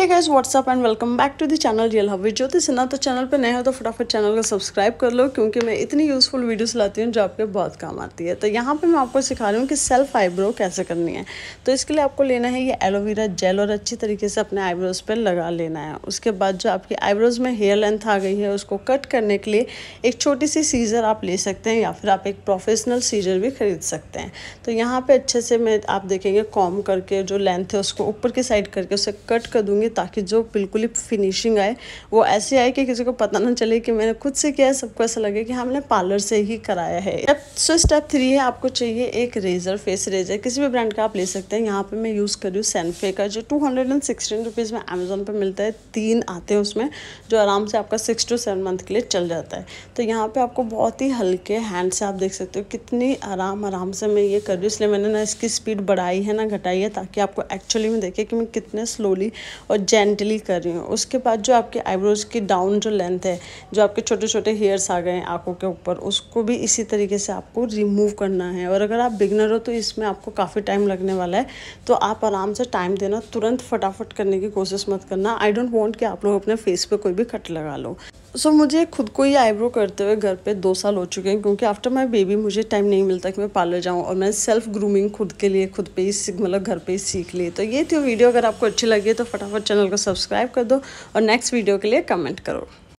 hey guys what's up and welcome back to the channel real हवी ज्योति सिन्हा तो channel पे नए हो तो फटाफट चैनल को सब्सक्राइब कर लो क्योंकि मैं इतनी यूज़फुल वीडियोस लाती हूँ जो आपके बहुत काम आती है तो यहाँ पे मैं आपको सिखा रही हूँ कि सेल्फ आईब्रो कैसे करनी है तो इसके लिए आपको लेना है ये एलोवेरा जेल और अच्छी तरीके से अपने आईब्रोज़ पर लगा लेना है उसके बाद जो आपकी आईब्रोज़ में हेयर लेंथ आ गई है उसको कट करने के लिए एक छोटी सी सीज़र आप ले सकते हैं या फिर आप एक प्रोफेशनल सीज़र भी खरीद सकते हैं तो यहाँ पर अच्छे से मैं आप देखेंगे कॉम करके जो लेंथ है उसको ऊपर की साइड करके उसे कट कर दूँगी करेंगे ताकि जो बिल्कुल ही फिनिशिंग आए वो ऐसे आए कि किसी को पता ना चले कि मैंने खुद से किया है सबको ऐसा लगे कि हमने हाँ, पार्लर से ही कराया है सो स्टेप थ्री है आपको चाहिए एक रेजर फेस रेजर किसी भी ब्रांड का आप ले सकते हैं यहाँ पे मैं यूज़ करी हूँ सैनफे का जो टू हंड्रेड में अमेजोन पर मिलता है तीन आते हैं उसमें जो आराम से आपका सिक्स टू सेवन मंथ के लिए चल जाता है तो यहाँ पर आपको बहुत ही हल्के हैंड से आप देख सकते हो कितनी आराम आराम से मैं ये कर रही हूँ इसलिए मैंने ना इसकी स्पीड बढ़ाई है ना घटाई है ताकि आपको एक्चुअली में देखे कि मैं कितने स्लोली और और जेंटली कर रही हूँ उसके बाद जो आपके आईब्रोज़ की डाउन जो लेंथ है जो आपके छोटे छोटे हेयर्स आ गए हैं आँखों के ऊपर उसको भी इसी तरीके से आपको रिमूव करना है और अगर आप बिगनर हो तो इसमें आपको काफ़ी टाइम लगने वाला है तो आप आराम से टाइम देना तुरंत फटाफट करने की कोशिश मत करना आई डोंट वॉन्ट कि आप लोग अपने फेस पर कोई भी कट लगा लो सो so, मुझे खुद को ही आईब्रो करते हुए घर पे दो साल हो चुके हैं क्योंकि आफ्टर माय बेबी मुझे टाइम नहीं मिलता कि मैं पार्लर जाऊँ और मैं सेल्फ ग्रूमिंग खुद के लिए खुद पे ही मतलब घर पे ही सीख ली तो ये थी वीडियो अगर आपको अच्छी लगी तो फटाफट चैनल को सब्सक्राइब कर दो और नेक्स्ट वीडियो के लिए कमेंट करो